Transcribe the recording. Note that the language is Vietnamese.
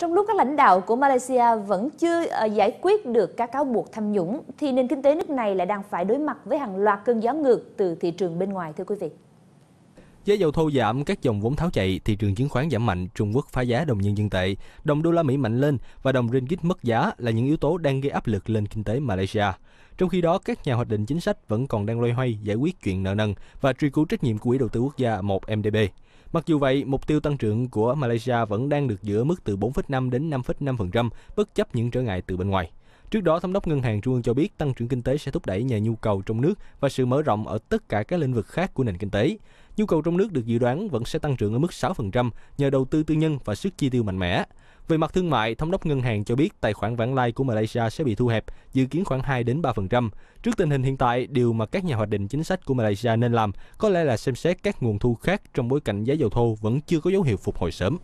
Trong lúc các lãnh đạo của Malaysia vẫn chưa ờ, giải quyết được các cáo buộc tham nhũng, thì nền kinh tế nước này lại đang phải đối mặt với hàng loạt cơn gió ngược từ thị trường bên ngoài, thưa quý vị. Giá dầu thô giảm, các dòng vốn tháo chạy, thị trường chứng khoán giảm mạnh, Trung Quốc phá giá đồng nhân dân tệ, đồng đô la Mỹ mạnh lên và đồng ringgit mất giá là những yếu tố đang gây áp lực lên kinh tế Malaysia. Trong khi đó, các nhà hoạch định chính sách vẫn còn đang loay hoay giải quyết chuyện nợ nần và truy cứu trách nhiệm của Quỹ đầu tư quốc gia 1MDB. Mặc dù vậy, mục tiêu tăng trưởng của Malaysia vẫn đang được giữ mức từ 4,5 đến 5,5% bất chấp những trở ngại từ bên ngoài. Trước đó, Thống đốc Ngân hàng Trung ương cho biết tăng trưởng kinh tế sẽ thúc đẩy nhờ nhu cầu trong nước và sự mở rộng ở tất cả các lĩnh vực khác của nền kinh tế. Nhu cầu trong nước được dự đoán vẫn sẽ tăng trưởng ở mức 6% nhờ đầu tư tư nhân và sức chi tiêu mạnh mẽ. Về mặt thương mại, thống đốc ngân hàng cho biết tài khoản vãng lai của Malaysia sẽ bị thu hẹp, dự kiến khoảng 2 đến 3%. Trước tình hình hiện tại, điều mà các nhà hoạch định chính sách của Malaysia nên làm có lẽ là xem xét các nguồn thu khác trong bối cảnh giá dầu thô vẫn chưa có dấu hiệu phục hồi sớm.